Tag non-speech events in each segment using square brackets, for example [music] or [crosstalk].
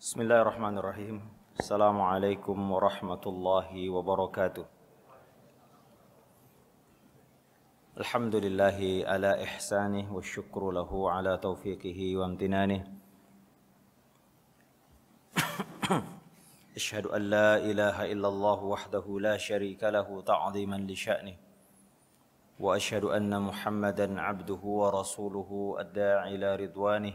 بسم الله الرحمن الرحيم السلام عليكم ورحمة الله وبركاته الحمد لله على إحسانه والشكر له على توفيقه وامتنانه أشهد أن لا إله إلا الله وحده لا شريك له تعظيما لشأنه وأشهد أن محمدا عبده ورسوله الداعي إلى رضوانه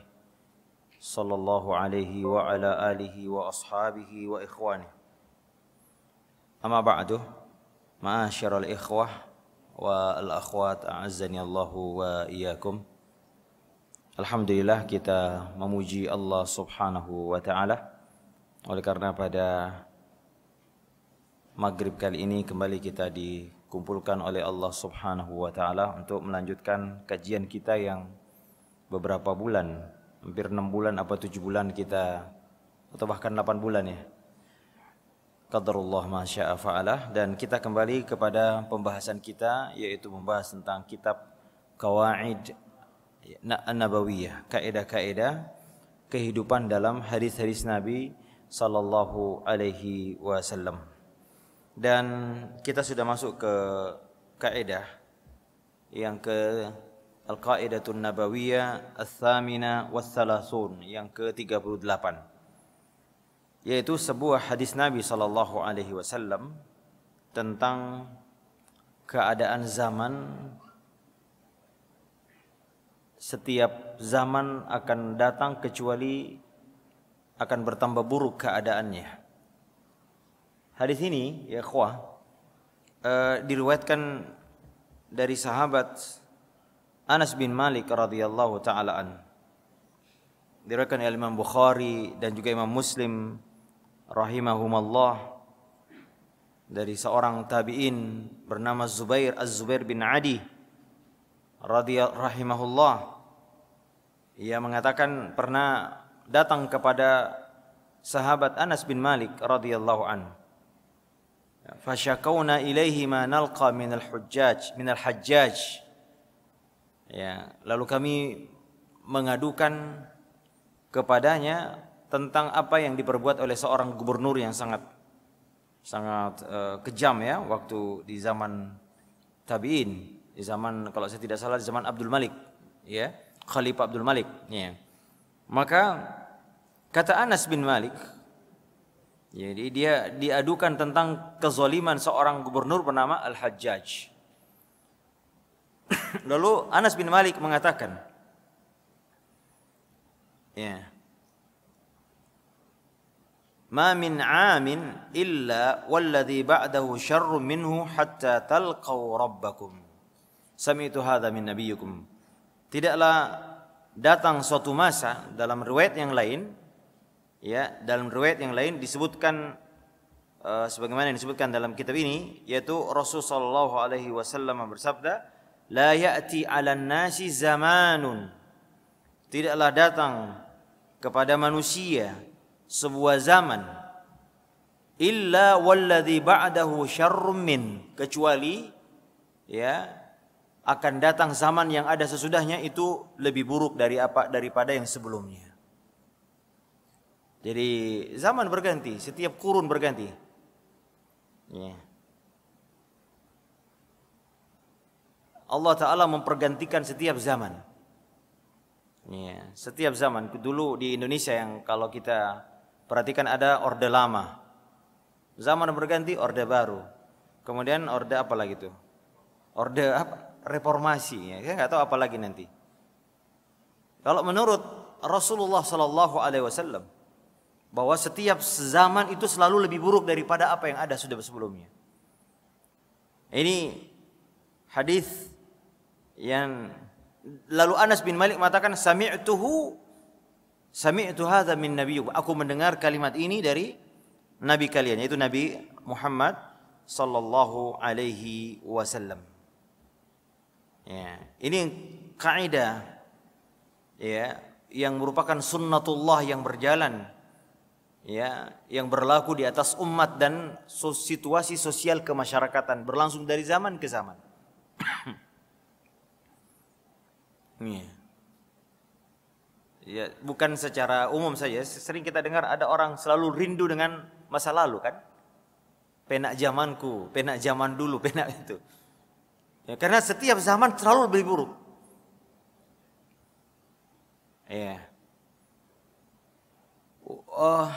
صلى الله عليه وعلى آله وأصحابه وإخوانه أما بعد معاشر الإخوة والأخوات أعزني الله وإياكم Alhamdulillah kita memuji Allah subhanahu wa ta'ala Oleh karena pada maghrib kali ini kembali kita dikumpulkan oleh Allah subhanahu wa ta'ala Untuk melanjutkan kajian kita yang beberapa bulan hampir 6 bulan apa 7 bulan kita atau bahkan 8 bulan ya. Qadarullah masya'a Allah dan kita kembali kepada pembahasan kita yaitu membahas tentang kitab Kawaid Nabawiyah, kaidah-kaidah kehidupan dalam hadis-hadis Nabi sallallahu alaihi wasallam. Dan kita sudah masuk ke kaidah yang ke Al-Qaidatun Nabawiyah Al-Thamina Wal-Thalathun yang ke-38 yaitu sebuah hadis Nabi sallallahu alaihi wasallam tentang keadaan zaman setiap zaman akan datang kecuali akan bertambah buruk keadaannya. Hadis ini ya ikhwah e, diriwayatkan dari sahabat Anas bin Malik radhiyallahu taala an. Diriwayatkan oleh Imam Bukhari dan juga Imam Muslim rahimahumallah dari seorang tabi'in bernama Zubair Az-Zubair bin Adi radhiyallahu rahimahullah. Ia mengatakan pernah datang kepada sahabat Anas bin Malik radhiyallahu an. Fashakawna ilaihi ma nalqa min al-hujjaj min al-hajjaj Ya, lalu kami mengadukan kepadanya tentang apa yang diperbuat oleh seorang gubernur yang sangat sangat uh, kejam ya waktu di zaman tabi'in, di zaman kalau saya tidak salah di zaman Abdul Malik, ya, Khalifah Abdul Malik, ya. Maka kata Anas bin Malik, jadi dia diadukan tentang kezaliman seorang gubernur bernama Al-Hajjaj. Lalu Anas bin Malik mengatakan, ya. Ma min 'amin illa walladhi ba'dahu syarrun minhu hatta talqaw rabbakum. Sami'tu hadza min nabiyyikum. Tidaklah datang suatu masa dalam riwayat yang lain ya, dalam riwayat yang lain disebutkan uh, sebagaimana yang disebutkan dalam kitab ini yaitu Rasulullah sallallahu alaihi wasallam bersabda la ya'ti 'alan nasi zamanun tidaklah datang kepada manusia sebuah zaman illa walladhi ba'dahu syarrum min kecuali ya akan datang zaman yang ada sesudahnya itu lebih buruk dari apa daripada yang sebelumnya. Jadi zaman berganti, setiap kurun berganti. Ya. Allah Ta'ala mempergantikan setiap zaman. Ya, setiap zaman. Dulu di Indonesia yang kalau kita perhatikan ada orde lama. Zaman berganti, orde baru. Kemudian orde apa lagi itu? Orde apa? Reformasi. Ya. Saya nggak tahu apa lagi nanti. Kalau menurut Rasulullah Sallallahu Alaihi Wasallam bahwa setiap zaman itu selalu lebih buruk daripada apa yang ada sudah sebelumnya. Ini hadis yang lalu Anas bin Malik mengatakan sami'tuhu sami'tu hadza min nabiyyi aku mendengar kalimat ini dari nabi kalian yaitu Nabi Muhammad sallallahu alaihi wasallam ya ini kaidah ya yang merupakan sunnatullah yang berjalan ya yang berlaku di atas umat dan situasi sosial kemasyarakatan berlangsung dari zaman ke zaman [coughs] Iya. Ya, bukan secara umum saja. Sering kita dengar ada orang selalu rindu dengan masa lalu kan? Penak zamanku, penak zaman dulu, [laughs] penak itu. Ya, karena setiap zaman terlalu lebih buruk. Ya. Oh.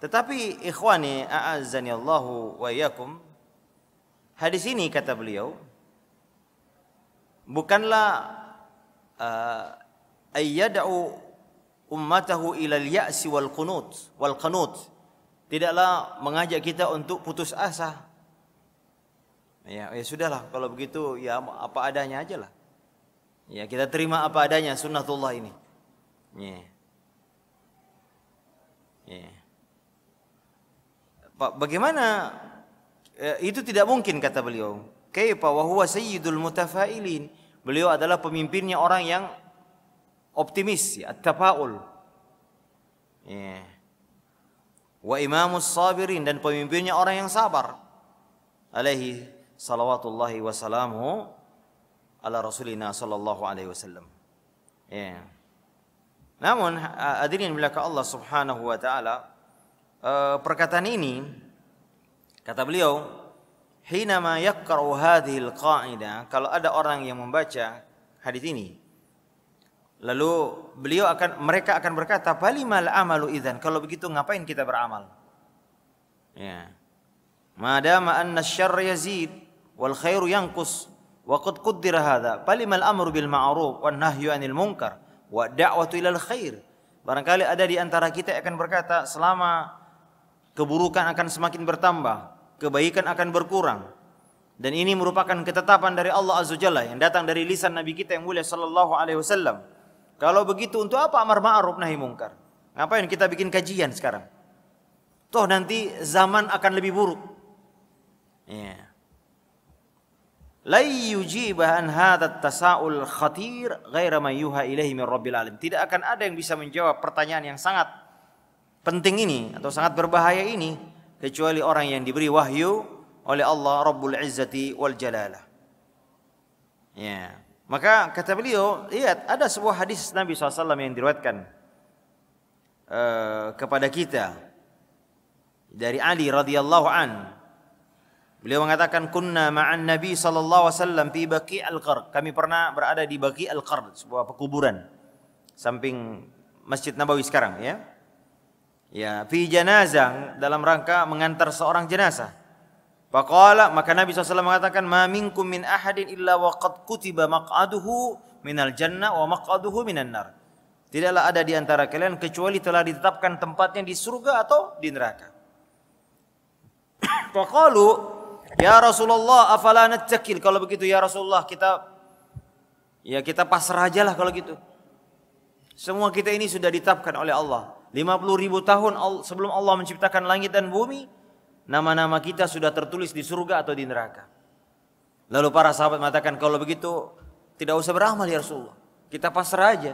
Tetapi ikhwani a'azzani Allahu wa yakum hadis ini kata beliau bukanlah uh, eh, ayyadu ummatahu al ya'si wal qunut wal qanut tidaklah mengajak kita untuk putus asa ya ya sudahlah kalau begitu ya apa adanya aja lah ya kita terima apa adanya sunnatullah ini ya ya pak bagaimana eh, itu tidak mungkin kata beliau kaifa wa huwa sayyidul mutafailin Beliau adalah pemimpinnya orang yang optimis, ya, tafaul. Ya. Wa imamus sabirin dan pemimpinnya orang yang sabar. Alaihi salawatullahi wasalamu ala rasulina sallallahu alaihi wasallam. Ya. Namun hadirin belaka Allah Subhanahu wa taala eh, perkataan ini kata beliau hinama yaqra'u hadhil qa'idah, kalau ada orang yang membaca hadis ini, lalu beliau akan mereka akan berkata, "Falimal amalu idzan?" Kalau begitu ngapain kita beramal? Ya. Madama anna syarr yazid wal khairu yanqus wa qad qaddara hadha, falimal amru bil ma'ruf wan nahyu anil munkar wa da'watu ilal khair. Barangkali ada di antara kita yang akan berkata, selama keburukan akan semakin bertambah, kebaikan akan berkurang. Dan ini merupakan ketetapan dari Allah Azza Jalla yang datang dari lisan Nabi kita yang mulia sallallahu alaihi wasallam. Kalau begitu untuk apa amar ma'ruf nahi mungkar? Ngapain kita bikin kajian sekarang? Toh nanti zaman akan lebih buruk. Ya. La tasaul khatir ghaira ma min rabbil alim. Tidak akan ada yang bisa menjawab pertanyaan yang sangat penting ini atau sangat berbahaya ini kecuali orang yang diberi wahyu oleh Allah Rabbul Izzati wal Jalalah. Ya. Maka kata beliau, lihat ada sebuah hadis Nabi SAW yang diriwayatkan uh, kepada kita dari Ali radhiyallahu an. Beliau mengatakan kunna ma'an Nabi sallallahu alaihi wasallam fi Baqi al-Qarq. Kami pernah berada di Baqi al-Qarq, sebuah pekuburan samping Masjid Nabawi sekarang ya. Ya, fi janazah dalam rangka mengantar seorang jenazah. Faqala maka Nabi SAW mengatakan ma minkum min ahadin illa qad kutiba maq'aduhu minal jannah wa maq'aduhu minan nar. Tidaklah ada di antara kalian kecuali telah ditetapkan tempatnya di surga atau di neraka. [coughs] Faqalu Ya Rasulullah afala natakil kalau begitu ya Rasulullah kita ya kita pasrah ajalah kalau gitu. Semua kita ini sudah ditetapkan oleh Allah. 50 ribu tahun sebelum Allah menciptakan langit dan bumi, nama-nama kita sudah tertulis di surga atau di neraka. Lalu para sahabat mengatakan, kalau begitu tidak usah beramal ya Rasulullah. Kita pasrah aja.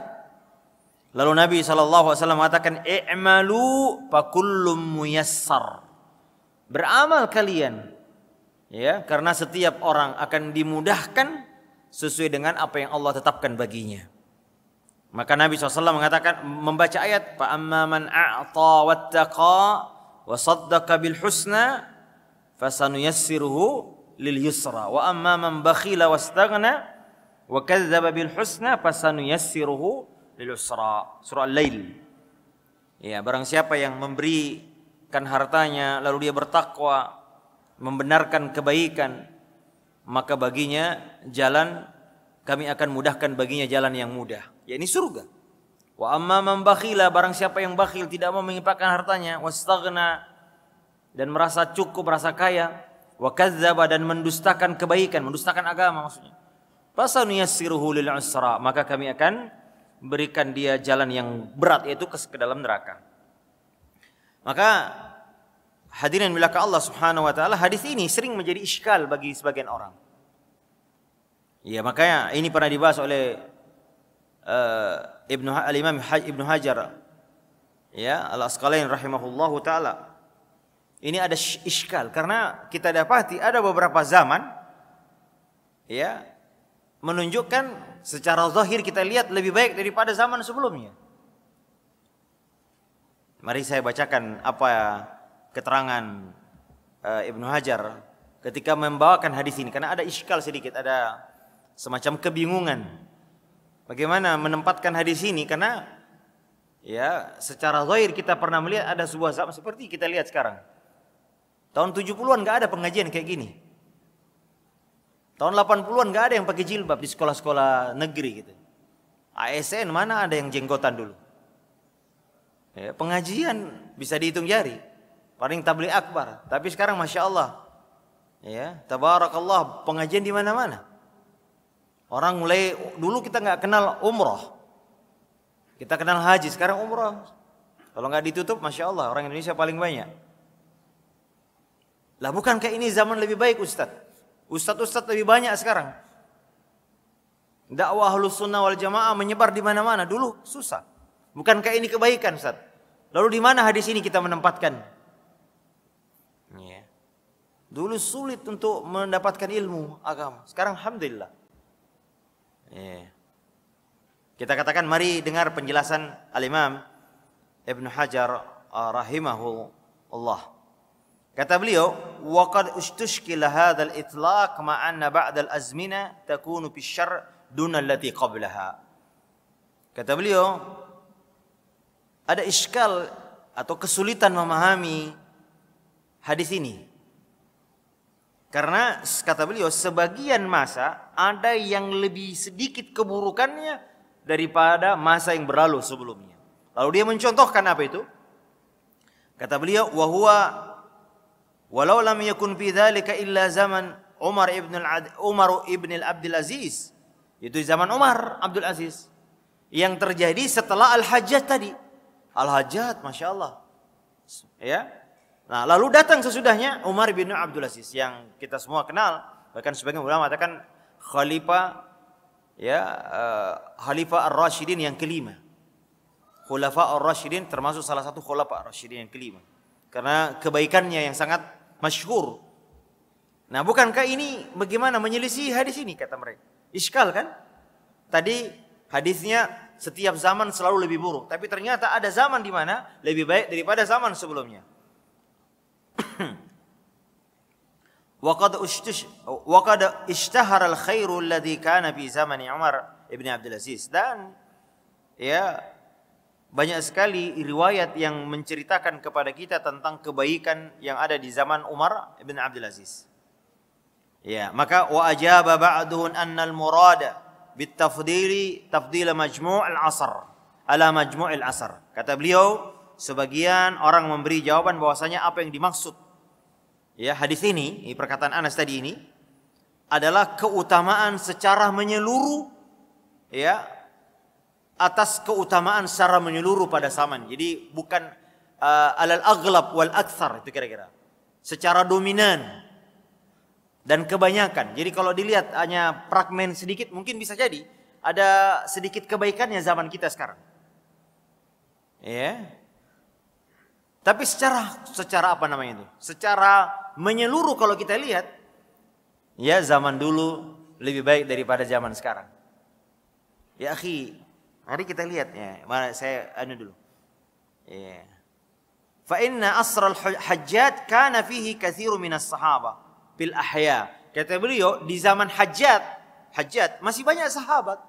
Lalu Nabi SAW mengatakan, I'malu pakullum muyassar. Beramal kalian. ya Karena setiap orang akan dimudahkan sesuai dengan apa yang Allah tetapkan baginya. Maka Nabi SAW mengatakan membaca ayat fa مَنْ a'ta wattaqa wa saddaqa bil husna fasanuyassiruhu lil yusra wa amma man bakhila wastaghna wa kadzdzaba bil husna fasanuyassiruhu lil yusra surah al-lail ya barang siapa yang memberikan hartanya lalu dia bertakwa membenarkan kebaikan maka baginya jalan kami akan mudahkan baginya jalan yang mudah yakni surga. Wa amma man bakhila barang siapa yang bakhil tidak mau menginfakkan hartanya wastagna dan merasa cukup merasa kaya wa kadzdzaba dan mendustakan kebaikan mendustakan agama maksudnya. Fasanuyassiruhu lil usra maka kami akan berikan dia jalan yang berat yaitu ke dalam neraka. Maka hadirin milaka Allah Subhanahu wa taala hadis ini sering menjadi iskal bagi sebagian orang. Ya makanya ini pernah dibahas oleh Eh, Ibnu al-Imam Ibnu Hajar ya Al-Asqalani rahimahullahu taala. Ini ada iskal karena kita dapati ada beberapa zaman ya menunjukkan secara zahir kita lihat lebih baik daripada zaman sebelumnya. Mari saya bacakan apa keterangan uh, Ibnu Hajar ketika membawakan hadis ini karena ada iskal sedikit, ada semacam kebingungan Bagaimana menempatkan hadis ini karena ya secara zahir kita pernah melihat ada sebuah zaman seperti kita lihat sekarang. Tahun 70-an nggak ada pengajian kayak gini. Tahun 80-an nggak ada yang pakai jilbab di sekolah-sekolah negeri gitu. ASN mana ada yang jenggotan dulu. Ya, pengajian bisa dihitung jari. Paling tabligh akbar. Tapi sekarang masya Allah, ya tabarakallah pengajian di mana-mana. Orang mulai dulu kita nggak kenal umroh, kita kenal haji. Sekarang umroh. Kalau nggak ditutup, masya Allah orang Indonesia paling banyak. Lah bukankah ini zaman lebih baik Ustadz? Ustadz-ustadz lebih banyak sekarang. Dakwah sunnah wal jamaah menyebar di mana-mana. Dulu susah. Bukankah ini kebaikan Ustaz? Lalu di mana hadis ini kita menempatkan? Iya. Dulu sulit untuk mendapatkan ilmu agama. Sekarang Alhamdulillah. Iya. Kita katakan mari dengar penjelasan Al-Imam Ibn Hajar eh, rahimahullah. Kata beliau, "Waqad ustushkila hadzal itlaq ma'anna ba'da al-azmina takunu bi syar' duna allati qablaha." Kata beliau, ada iskal atau kesulitan memahami hadis ini karena kata beliau sebagian masa ada yang lebih sedikit keburukannya daripada masa yang berlalu sebelumnya. Lalu dia mencontohkan apa itu? Kata beliau, "Wahwa walau lam yakun fi dzalika illa zaman Umar ibn al Umar ibn al Abdul Aziz." Itu zaman Umar Abdul Aziz yang terjadi setelah Al-Hajjat tadi. Al-Hajjat, Masya Allah. Ya, Nah, lalu datang sesudahnya Umar bin Abdul Aziz yang kita semua kenal, bahkan sebagian ulama mengatakan khalifah ya uh, khalifah ar-rasyidin yang kelima. Khulafa ar-rasyidin termasuk salah satu khulafa ar-rasyidin yang kelima. Karena kebaikannya yang sangat masyhur. Nah, bukankah ini bagaimana menyelisih hadis ini kata mereka? Iskal kan? Tadi hadisnya setiap zaman selalu lebih buruk, tapi ternyata ada zaman di mana lebih baik daripada zaman sebelumnya. وقد اشتش وقد اشتهر الخير الذي كان في زمن عمر ibn عبد العزيز dan ya banyak sekali riwayat yang menceritakan kepada kita tentang kebaikan yang ada di zaman Umar ibn Abdul Aziz. Ya, maka wa ajaba ba'dhun anna al-murada bitafdili tafdila majmu' al-asr ala majmu' al-asr. Kata beliau, sebagian orang memberi jawaban bahwasanya apa yang dimaksud ya hadis ini, perkataan Anas tadi ini adalah keutamaan secara menyeluruh ya atas keutamaan secara menyeluruh pada zaman. Jadi bukan uh, alal aglab wal aksar itu kira-kira. Secara dominan dan kebanyakan. Jadi kalau dilihat hanya fragmen sedikit mungkin bisa jadi ada sedikit kebaikannya zaman kita sekarang. Ya. Tapi secara secara apa namanya itu? Secara menyeluruh kalau kita lihat ya zaman dulu lebih baik daripada zaman sekarang. Ya akhi, mari kita lihat ya. Mana saya anu dulu. Ya. Fa inna asral hajjat kana fihi kathiru minas sahaba bil ahya. Kata beliau di zaman hajat, hajat masih banyak sahabat.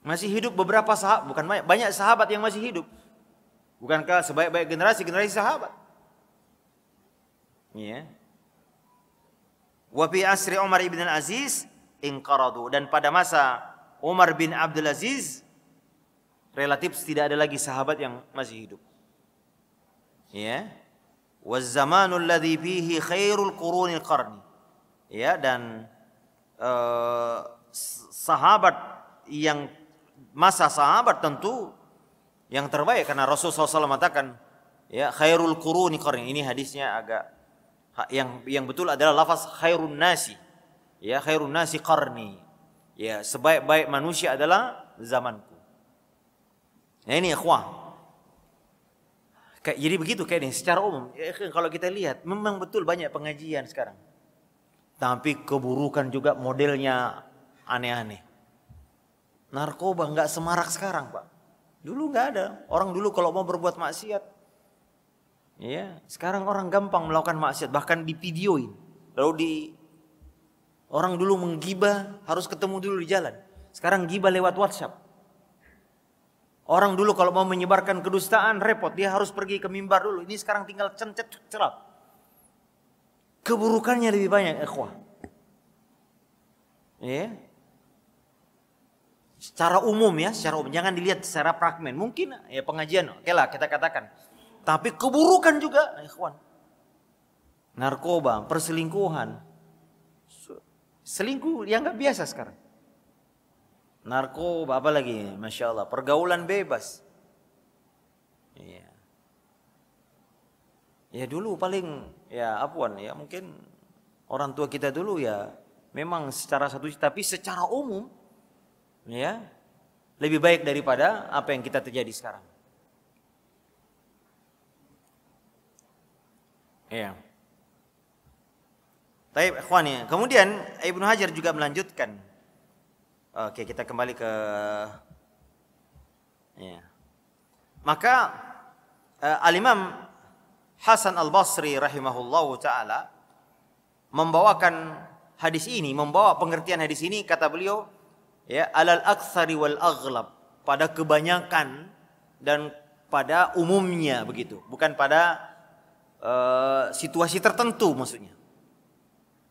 Masih hidup beberapa sahabat, bukan banyak, banyak sahabat yang masih hidup. Bukankah sebaik-baik generasi generasi sahabat? Ya. Wa fi asri Umar ibn Al-Aziz inqaradu dan pada masa Umar bin Abdul Aziz relatif tidak ada lagi sahabat yang masih hidup. Ya. Wa zamanu alladhi fihi khairul al qarni. Ya dan uh, sahabat yang masa sahabat tentu yang terbaik karena Rasul SAW mengatakan ya khairul quruni qarni. Ini hadisnya agak yang yang betul adalah lafaz khairun nasi. Ya khairun nasi qarni. Ya sebaik-baik manusia adalah zamanku. ya ini ikhwah. Kayak, jadi begitu kayak ini secara umum. Ya, kalau kita lihat memang betul banyak pengajian sekarang. Tapi keburukan juga modelnya aneh-aneh. Narkoba nggak semarak sekarang pak. Dulu nggak ada. Orang dulu kalau mau berbuat maksiat, ya sekarang orang gampang melakukan maksiat, bahkan videoin, Lalu di orang dulu menggibah harus ketemu dulu di jalan. Sekarang gibah lewat WhatsApp. Orang dulu kalau mau menyebarkan kedustaan repot, dia harus pergi ke mimbar dulu. Ini sekarang tinggal cencet cerap. Keburukannya lebih banyak, ikhwah. Ya, secara umum ya, secara umum jangan dilihat secara fragmen. Mungkin ya pengajian, oke lah kita katakan. Tapi keburukan juga, nah, ikhwan. Narkoba, perselingkuhan. Selingkuh yang nggak biasa sekarang. Narkoba apa lagi? Masya Allah, pergaulan bebas. Ya. Ya dulu paling ya apuan ya mungkin orang tua kita dulu ya memang secara satu tapi secara umum ya lebih baik daripada apa yang kita terjadi sekarang. Iya. Ya. Tapi ikhwani, kemudian Ibnu Hajar juga melanjutkan. Oke, kita kembali ke ya. Maka uh, Al-Imam Hasan Al-Basri rahimahullahu taala membawakan hadis ini, membawa pengertian hadis ini kata beliau ya alal aksari wal aghlab pada kebanyakan dan pada umumnya begitu bukan pada uh, situasi tertentu maksudnya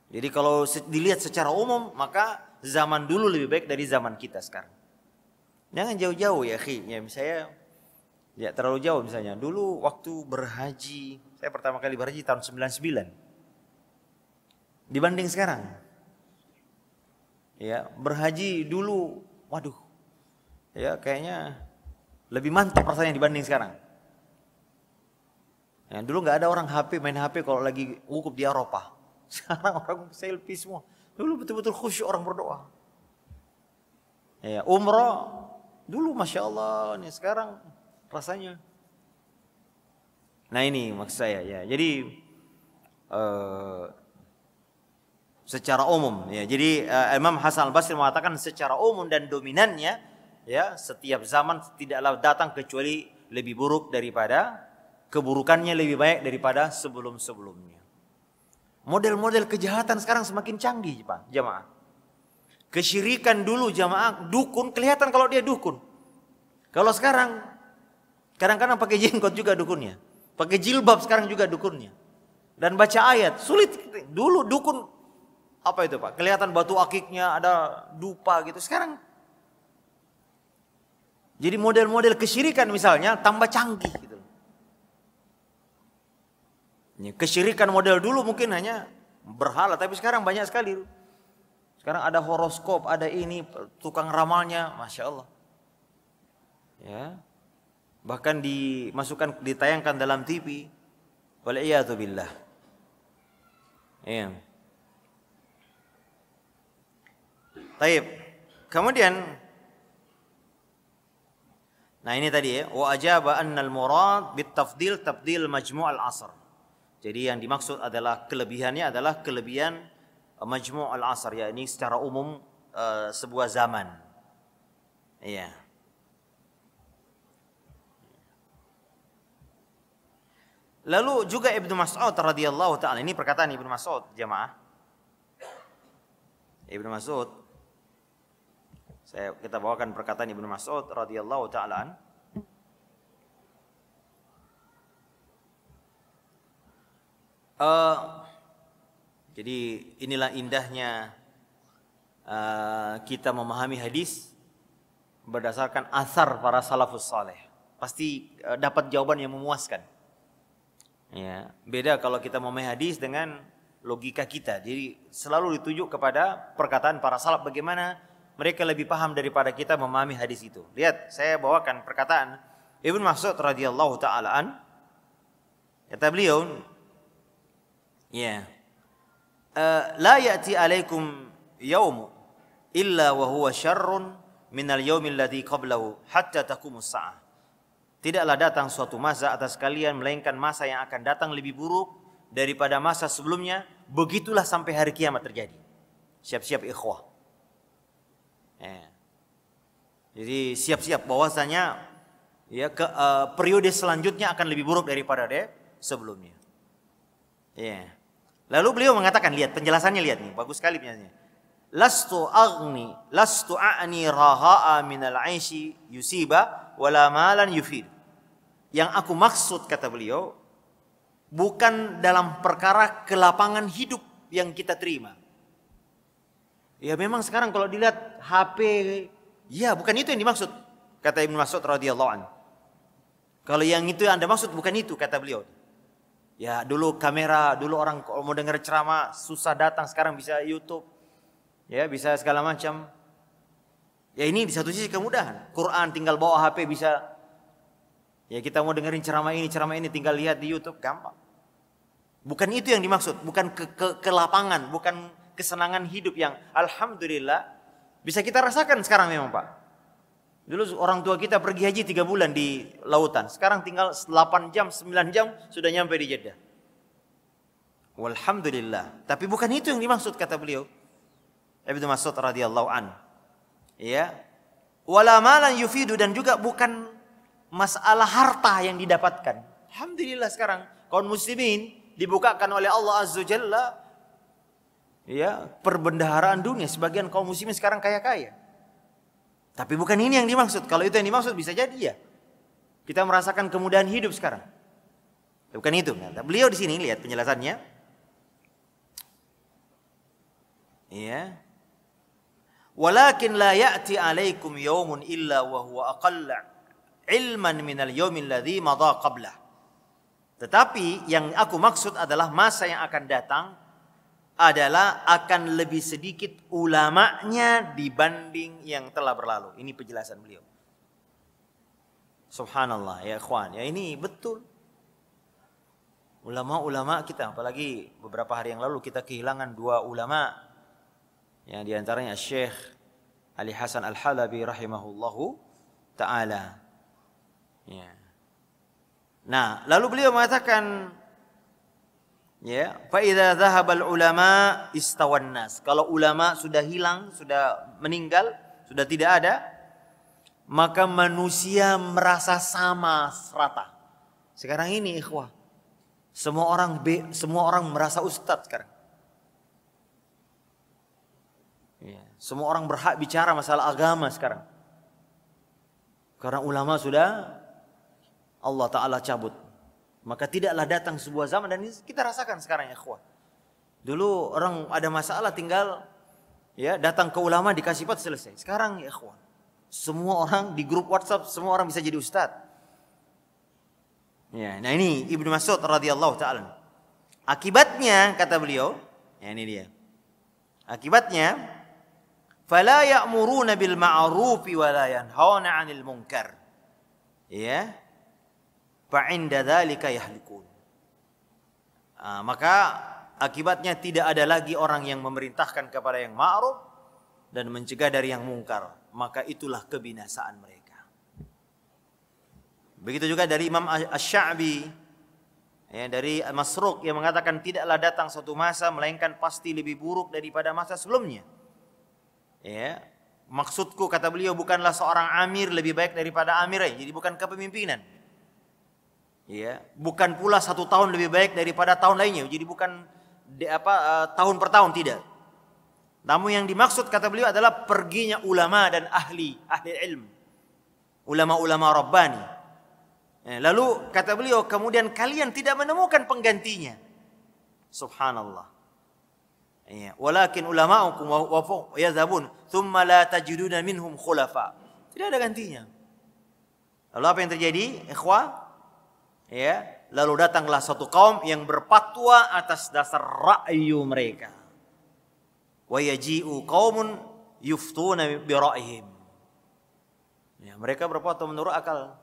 jadi kalau dilihat secara umum maka zaman dulu lebih baik dari zaman kita sekarang jangan jauh-jauh ya khi ya misalnya ya terlalu jauh misalnya dulu waktu berhaji saya pertama kali berhaji tahun 99 dibanding sekarang ya berhaji dulu waduh ya kayaknya lebih mantap rasanya dibanding sekarang ya, dulu nggak ada orang HP main HP kalau lagi wukuf di Eropa [laughs] sekarang orang selfie semua dulu betul-betul khusyuk orang berdoa ya umroh dulu masya Allah nih sekarang rasanya nah ini maksud saya ya jadi uh, secara umum ya. Jadi uh, Imam Hasan Al-Basri mengatakan secara umum dan dominannya ya setiap zaman tidaklah datang kecuali lebih buruk daripada keburukannya lebih baik daripada sebelum-sebelumnya. Model-model kejahatan sekarang semakin canggih, Pak, jamaah. Kesyirikan dulu jamaah dukun kelihatan kalau dia dukun. Kalau sekarang kadang-kadang pakai jenggot juga dukunnya. Pakai jilbab sekarang juga dukunnya. Dan baca ayat sulit dulu dukun apa itu Pak? Kelihatan batu akiknya ada dupa gitu. Sekarang jadi model-model kesyirikan misalnya tambah canggih gitu. Ya, kesyirikan model dulu mungkin hanya berhala, tapi sekarang banyak sekali. Sekarang ada horoskop, ada ini tukang ramalnya, masya Allah. Ya, bahkan dimasukkan ditayangkan dalam TV. Waliyatubillah. Iya. Taib. Kemudian Nah ini tadi ya, wa ajaba annal murad bit tafdil tabdil majmu' al asr. Jadi yang dimaksud adalah kelebihannya adalah kelebihan eh, majmu' al asr yakni secara umum uh, sebuah zaman. Iya. Lalu juga Ibnu Mas'ud radhiyallahu taala ini perkataan Ibnu Mas'ud jemaah. Ibnu Mas'ud saya eh, kita bawakan perkataan Ibnu Mas'ud radhiyallahu taala Uh, jadi inilah indahnya uh, kita memahami hadis berdasarkan asar para salafus saleh. Pasti uh, dapat jawaban yang memuaskan. Ya, beda kalau kita memahami hadis dengan logika kita. Jadi selalu ditunjuk kepada perkataan para salaf bagaimana mereka lebih paham daripada kita memahami hadis itu. Lihat, saya bawakan perkataan Ibn Mas'ud radhiyallahu taalaan. Kata beliau, ya, yeah. la ya'ti alaikum yawmu illa wa huwa syarrun al-yawm alladhi qablahu hatta taqumus sa'ah. Tidaklah datang suatu masa atas kalian melainkan masa yang akan datang lebih buruk daripada masa sebelumnya, begitulah sampai hari kiamat terjadi. Siap-siap ikhwah. Ya. Jadi siap-siap bahwasanya ya ke, uh, periode selanjutnya akan lebih buruk daripada deh sebelumnya. Ya. Lalu beliau mengatakan, lihat penjelasannya lihat nih, bagus sekali penjelasannya. Lastu agni, lastu a'ni raha'a minal aishi yusiba wala malan yufid. Yang aku maksud kata beliau bukan dalam perkara kelapangan hidup yang kita terima. Ya memang sekarang kalau dilihat HP, ya bukan itu yang dimaksud. Kata Ibnu Mas'ud radhiyallahu an. Kalau yang itu yang Anda maksud bukan itu kata beliau. Ya dulu kamera, dulu orang kalau mau dengar ceramah susah datang, sekarang bisa YouTube. Ya bisa segala macam. Ya ini di satu sisi kemudahan. Quran tinggal bawa HP bisa. Ya kita mau dengerin ceramah ini, ceramah ini tinggal lihat di YouTube gampang. Bukan itu yang dimaksud, bukan ke, ke, ke lapangan, bukan kesenangan hidup yang alhamdulillah bisa kita rasakan sekarang memang Pak. Dulu orang tua kita pergi haji tiga bulan di lautan. Sekarang tinggal 8 jam, 9 jam sudah nyampe di Jeddah. Walhamdulillah. Tapi bukan itu yang dimaksud kata beliau. Ibnu Mas'ud radhiyallahu an. Ya. Wala malan yufidu dan juga bukan masalah harta yang didapatkan. Alhamdulillah sekarang kaum muslimin dibukakan oleh Allah Azza Jalla ya perbendaharaan dunia sebagian kaum muslimin sekarang kaya-kaya. Tapi bukan ini yang dimaksud. Kalau itu yang dimaksud bisa jadi ya. Kita merasakan kemudahan hidup sekarang. Ya, bukan itu. Nah, beliau di sini lihat penjelasannya. Iya. Walakin la ya'ti alaikum yawmun illa wa huwa ilman al yawmin ladzi madha qablah. Tetapi yang aku maksud adalah masa yang akan datang adalah akan lebih sedikit ulamanya dibanding yang telah berlalu. Ini penjelasan beliau. Subhanallah ya ikhwan. Ya ini betul. Ulama-ulama kita apalagi beberapa hari yang lalu kita kehilangan dua ulama. Yang diantaranya Syekh Ali Hasan Al-Halabi rahimahullahu taala. Ya. Nah, lalu beliau mengatakan Ya, fa idza dhahabal ulama istawan nas. Kalau ulama sudah hilang, sudah meninggal, sudah tidak ada, maka manusia merasa sama serata. Sekarang ini ikhwah, semua orang be, semua orang merasa ustadz sekarang. Ya, semua orang berhak bicara masalah agama sekarang. Karena ulama sudah Allah Ta'ala cabut. Maka tidaklah datang sebuah zaman dan ini kita rasakan sekarang ya Dulu orang ada masalah tinggal ya datang ke ulama dikasih pot selesai. Sekarang ya kuat Semua orang di grup WhatsApp semua orang bisa jadi ustadz. Ya, nah ini Ibnu Mas'ud radhiyallahu taala. Akibatnya kata beliau, ya ini dia. Akibatnya fala ya'muruna bil ma'rufi wa la yanhauna munkar. Ya fa'inda dhalika yahlikun. Nah, maka akibatnya tidak ada lagi orang yang memerintahkan kepada yang ma'ruf dan mencegah dari yang mungkar, maka itulah kebinasaan mereka. Begitu juga dari Imam Asy-Sya'bi ya, dari Masruq yang mengatakan tidaklah datang suatu masa melainkan pasti lebih buruk daripada masa sebelumnya. Ya, maksudku kata beliau bukanlah seorang amir lebih baik daripada amir, jadi bukan kepemimpinan ya bukan pula satu tahun lebih baik daripada tahun lainnya jadi bukan di, apa uh, tahun per tahun tidak namun yang dimaksud kata beliau adalah perginya ulama dan ahli ahli ilmu ulama-ulama rabbani eh, lalu kata beliau kemudian kalian tidak menemukan penggantinya subhanallah ya walakin ulama'ukum wa yazabun thumma la tajiduna minhum khulafa tidak ada gantinya lalu apa yang terjadi ikhwah Ya, lalu datanglah satu kaum yang berpatwa atas dasar ra'yu mereka. Wa yaji'u qaumun yuftuna bi Ya, mereka berpatwa menurut akal.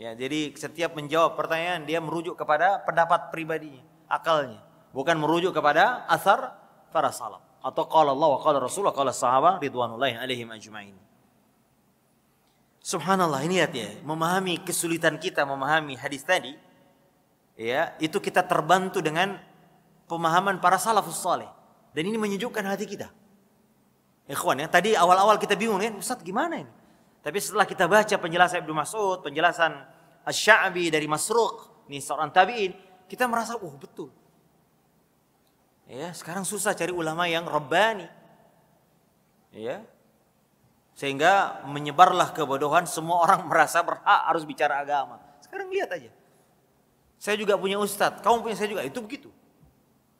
Ya, jadi setiap menjawab pertanyaan dia merujuk kepada pendapat pribadinya, akalnya, bukan merujuk kepada asar para salaf atau qala Allah wa qala Rasulullah qala sahabat ridwanullahi alaihim ajmain. Subhanallah ini ya, memahami kesulitan kita memahami hadis tadi ya, itu kita terbantu dengan pemahaman para salafus saleh. Dan ini menyejukkan hati kita. Ikhwan ya, tadi awal-awal kita bingung ya, Ustaz gimana ini? Tapi setelah kita baca penjelasan Ibnu Mas'ud, penjelasan Asy-Sya'bi dari Masruq, nih seorang tabi'in, kita merasa oh betul. Ya, sekarang susah cari ulama yang rabbani. Ya, sehingga menyebarlah kebodohan, semua orang [laughs] merasa berhak harus bicara agama. Sekarang lihat aja. Saya juga punya ustadz, kamu punya saya juga, itu begitu.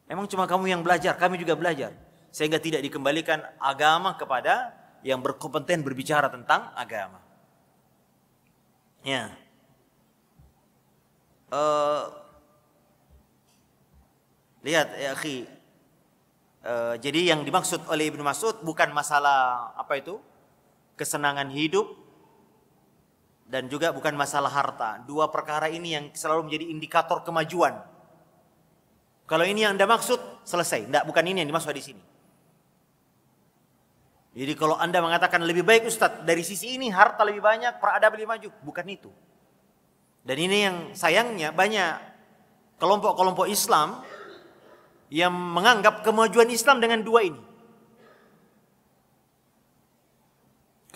emang cuma kamu yang belajar, kami juga belajar. Sehingga tidak dikembalikan agama kepada yang berkompeten berbicara tentang agama. Ya. Uh, lihat ya akhi. Uh, jadi yang dimaksud oleh Ibnu Mas'ud bukan masalah apa itu? kesenangan hidup dan juga bukan masalah harta. Dua perkara ini yang selalu menjadi indikator kemajuan. Kalau ini yang Anda maksud, selesai. Enggak, bukan ini yang dimaksud di sini. Jadi kalau Anda mengatakan lebih baik Ustadz, dari sisi ini harta lebih banyak, peradaban lebih maju. Bukan itu. Dan ini yang sayangnya banyak kelompok-kelompok Islam yang menganggap kemajuan Islam dengan dua ini.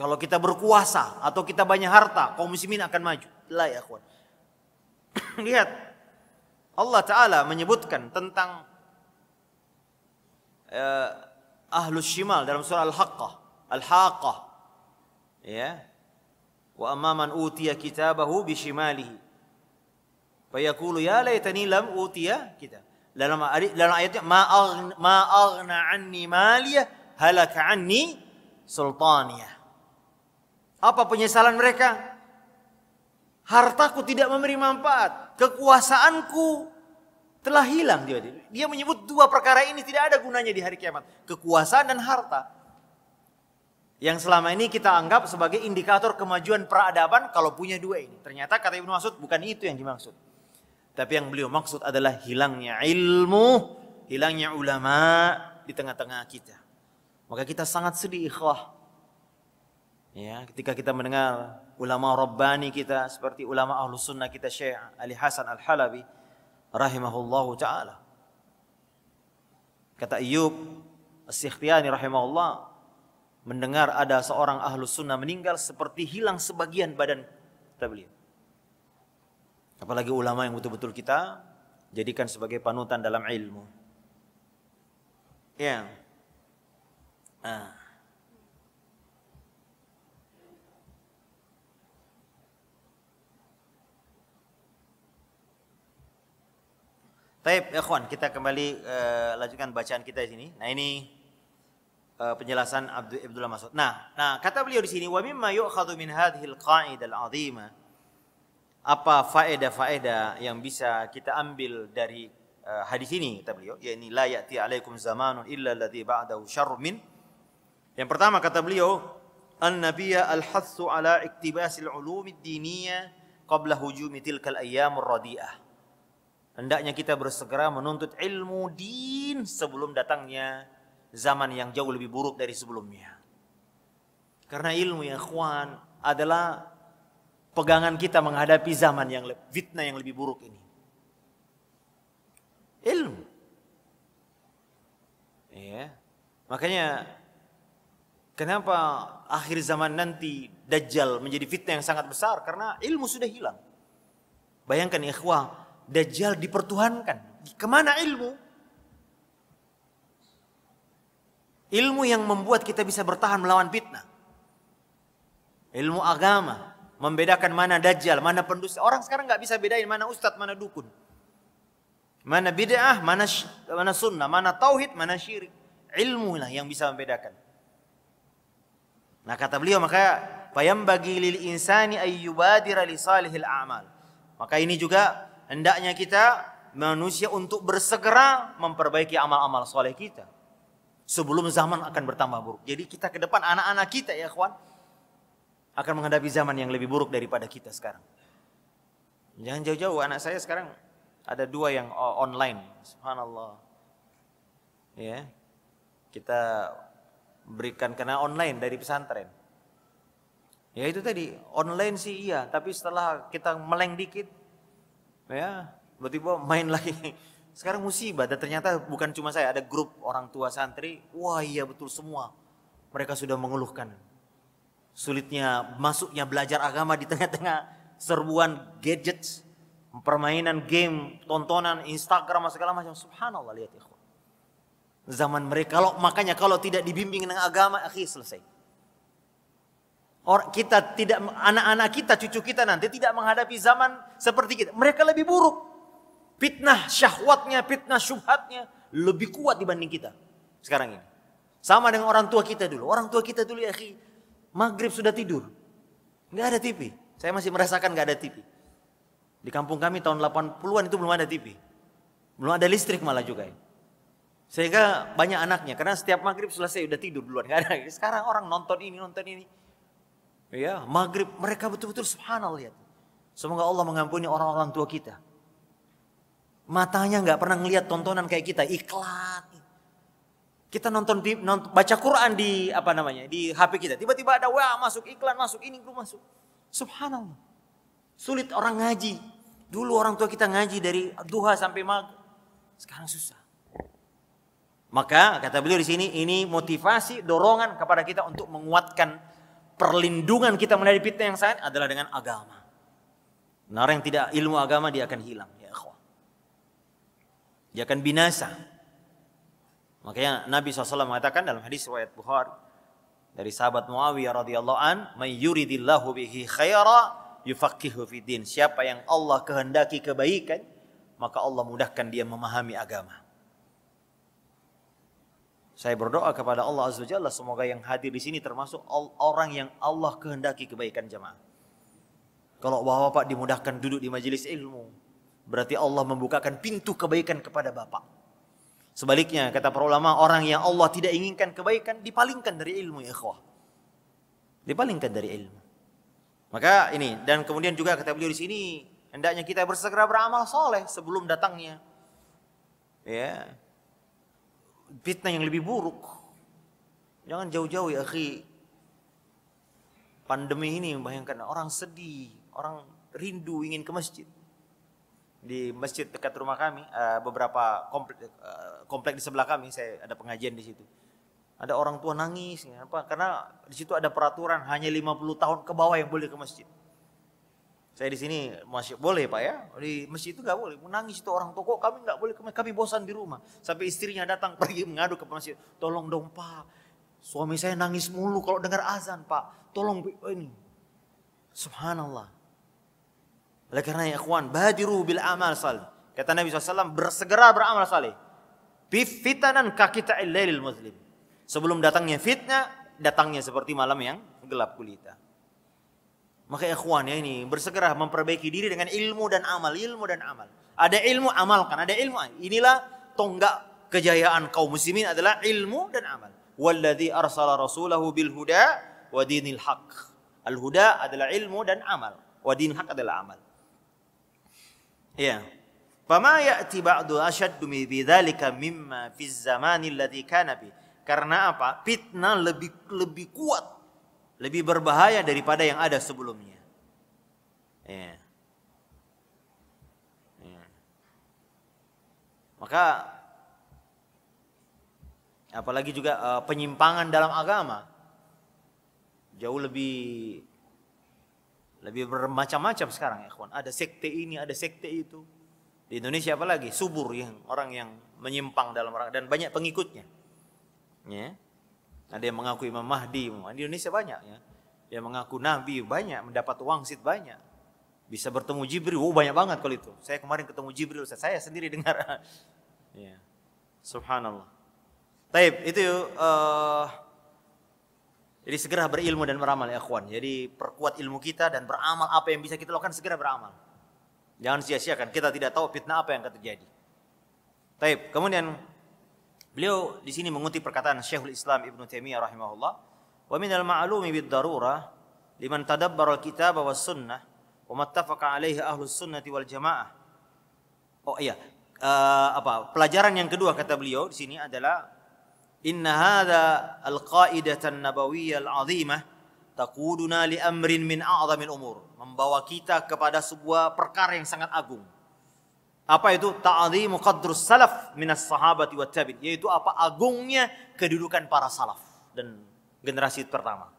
Kalau kita berkuasa atau kita banyak harta, kaum muslimin akan maju. La ya akhwan. [clears throat] Lihat. Allah Ta'ala menyebutkan tentang eh, Ahlus Shimal dalam surah Al-Haqqah. Al-Haqqah. Ya. Wa amman utiya kitabahu bishimalihi. Fayaqulu ya laitani lam utiya kita. Dalam, dalam ayatnya ma aghna, ma aghna anni maliyah halaka anni sultaniyah. Apa penyesalan mereka? Hartaku tidak memberi manfaat. Kekuasaanku telah hilang. Dia, dia menyebut dua perkara ini tidak ada gunanya di hari kiamat. Kekuasaan dan harta. Yang selama ini kita anggap sebagai indikator kemajuan peradaban kalau punya dua ini. Ternyata kata Ibnu Mas'ud bukan itu yang dimaksud. Tapi yang beliau maksud adalah hilangnya ilmu, hilangnya ulama di tengah-tengah kita. Maka kita sangat sedih ikhwah Ya, ketika kita mendengar ulama rabbani kita seperti ulama ahlu sunnah kita Syekh Ali Hasan Al-Halabi rahimahullahu taala. Kata Iyub as rahimahullah mendengar ada seorang ahlu sunnah meninggal seperti hilang sebagian badan kita beliau. Apalagi ulama yang betul-betul kita jadikan sebagai panutan dalam ilmu. Ya. Ah. Taib, ikhwan, kita kembali uh, lanjutkan bacaan kita di sini. Nah, ini uh, penjelasan Abdul Abdullah Mas'ud. Nah, nah kata beliau di sini, "Wa mimma yu'khadhu min hadhil qa'idah al-'azimah" apa faedah-faedah yang bisa kita ambil dari uh, hadis ini kata beliau yakni la ya'ti alaikum zamanun illa alladhi ba'dahu syarrun min yang pertama kata beliau an-nabiyya al hassu ala iktibasil ulumid diniyah qabla hujumi tilkal ayyamur radiah Hendaknya kita bersegera menuntut ilmu din sebelum datangnya zaman yang jauh lebih buruk dari sebelumnya. Karena ilmu yang kuat adalah pegangan kita menghadapi zaman yang fitnah yang lebih buruk ini. Ilmu. Ya. Makanya kenapa akhir zaman nanti Dajjal menjadi fitnah yang sangat besar karena ilmu sudah hilang. Bayangkan ikhwah Dajjal dipertuhankan. Kemana ilmu? Ilmu yang membuat kita bisa bertahan melawan fitnah. Ilmu agama. Membedakan mana Dajjal, mana pendusta. Orang sekarang nggak bisa bedain mana ustadz, mana dukun. Mana bid'ah, mana mana sunnah, mana tauhid, mana syirik. Ilmu lah yang bisa membedakan. Nah kata beliau maka payam bagi lil insani ayyubadira li salihil a'mal. Maka ini juga hendaknya kita manusia untuk bersegera memperbaiki amal-amal soleh kita. Sebelum zaman akan bertambah buruk. Jadi kita ke depan anak-anak kita ya kawan akan menghadapi zaman yang lebih buruk daripada kita sekarang. Jangan jauh-jauh anak saya sekarang ada dua yang online. Subhanallah. Ya. Kita berikan karena online dari pesantren. Ya itu tadi online sih iya, tapi setelah kita meleng dikit Nah, ya tiba-tiba main [laughs] lagi sekarang musibah dan ternyata bukan cuma saya ada grup orang tua santri wah iya betul semua mereka sudah mengeluhkan sulitnya masuknya belajar agama di tengah-tengah serbuan gadget, permainan game, tontonan Instagram segala macam. Subhanallah lihat ikhwan. Zaman mereka kalau makanya kalau tidak dibimbing dengan agama, akhirnya selesai. Or, kita tidak anak-anak kita, cucu kita nanti tidak menghadapi zaman seperti kita. Mereka lebih buruk. Fitnah syahwatnya, fitnah syubhatnya lebih kuat dibanding kita sekarang ini. Sama dengan orang tua kita dulu. Orang tua kita dulu ya, maghrib sudah tidur. Nggak ada TV. Saya masih merasakan nggak ada TV. Di kampung kami tahun 80-an itu belum ada TV. Belum ada listrik malah juga ya. Sehingga banyak anaknya. Karena setiap maghrib selesai udah tidur duluan. Gak ada. Sekarang orang nonton ini, nonton ini. Ya, maghrib mereka betul-betul subhanallah lihat. Semoga Allah mengampuni orang-orang tua kita. Matanya nggak pernah ngelihat tontonan kayak kita, iklan. Kita nonton, di, nonton baca Quran di apa namanya di HP kita. Tiba-tiba ada wah masuk iklan masuk ini grup masuk. Subhanallah. Sulit orang ngaji. Dulu orang tua kita ngaji dari duha sampai maghrib, Sekarang susah. Maka kata beliau di sini ini motivasi dorongan kepada kita untuk menguatkan perlindungan kita menghadapi fitnah yang sangat adalah dengan agama. Nah, orang yang tidak ilmu agama dia akan hilang, ya Dia akan binasa. Makanya Nabi SAW mengatakan dalam hadis riwayat Bukhari dari sahabat Muawiyah radhiyallahu an, "May yuridillahu bihi khaira yufaqihu fid din." Siapa yang Allah kehendaki kebaikan, maka Allah mudahkan dia memahami agama. Saya berdoa kepada Allah Azza Jalla semoga yang hadir di sini termasuk orang yang Allah kehendaki kebaikan jemaah. Kalau bapak-bapak dimudahkan duduk di majelis ilmu, berarti Allah membukakan pintu kebaikan kepada bapak. Sebaliknya kata para ulama orang yang Allah tidak inginkan kebaikan dipalingkan dari ilmu ya ikhwah. Dipalingkan dari ilmu. Maka ini dan kemudian juga kata beliau di sini hendaknya kita bersegera beramal soleh sebelum datangnya. Ya, fitnah yang lebih buruk. Jangan jauh-jauh ya, akhi. Pandemi ini membayangkan orang sedih, orang rindu ingin ke masjid. Di masjid dekat rumah kami, eh, beberapa komplek, eh, komplek di sebelah kami, saya ada pengajian di situ. Ada orang tua nangis, apa? Karena di situ ada peraturan hanya 50 tahun ke bawah yang boleh ke masjid. Saya di sini masih boleh pak ya. Di masjid itu nggak boleh. Menangis itu orang toko kami nggak boleh. Kami bosan di rumah. Sampai istrinya datang [laughs] pergi mengadu ke masjid. Tolong dong pak. Suami saya nangis mulu kalau dengar azan pak. Tolong oh, ini. Subhanallah. Oleh karena ya kawan badiru bil amal salih. Kata Nabi SAW, bersegera beramal salih. fitanan kaki illailil muslim. Sebelum datangnya fitnah, datangnya seperti malam yang gelap gulita. Maka ikhwan ya ini bersegera memperbaiki diri dengan ilmu dan amal, ilmu dan amal. Ada ilmu amalkan, ada ilmu. Inilah tonggak kejayaan kaum muslimin adalah ilmu dan amal. Walladzi arsala rasulahu bil huda wa dinil haq. Al huda adalah ilmu dan amal. Wa dinil haq adalah amal. Ya. Fama ya'ti ba'du ashaddu bidzalika mimma fi zamanil ladzi kana bi. Karena apa? Fitnah lebih lebih kuat lebih berbahaya daripada yang ada sebelumnya. Ya. ya. Maka apalagi juga uh, penyimpangan dalam agama jauh lebih lebih bermacam-macam sekarang ya kawan. Ada sekte ini, ada sekte itu. Di Indonesia apalagi subur yang orang yang menyimpang dalam orang dan banyak pengikutnya. Ya. Ada yang mengaku Imam Mahdi, di Indonesia banyak ya. Yang mengaku Nabi banyak, mendapat wangsit banyak. Bisa bertemu Jibril, oh banyak banget kalau itu. Saya kemarin ketemu Jibril, saya sendiri [laughs] dengar. ya. Subhanallah. Taib, itu uh, jadi segera berilmu dan beramal ya kawan. Jadi perkuat ilmu kita dan beramal apa yang bisa kita lakukan segera beramal. Jangan sia-siakan, kita tidak tahu fitnah apa yang akan terjadi. Taib, kemudian Beliau di sini mengutip perkataan Syekhul Islam Ibn Taimiyah rahimahullah, "Wa min al-ma'lumi bid darura liman tadabbara al-kitab wa sunnah wa mattafaqa alaihi ahlu sunnati wal jamaah." Oh iya, uh, apa? Pelajaran yang kedua kata beliau di sini adalah inna hadha al-qaidah an-nabawiyyah al-'azimah taquduna li amrin min a'zami al umur, membawa kita kepada sebuah perkara yang sangat agung. Apa itu? Ta'zimu qadrus salaf minas sahabati wa tabi'in, yaitu apa agungnya kedudukan para salaf dan generasi pertama.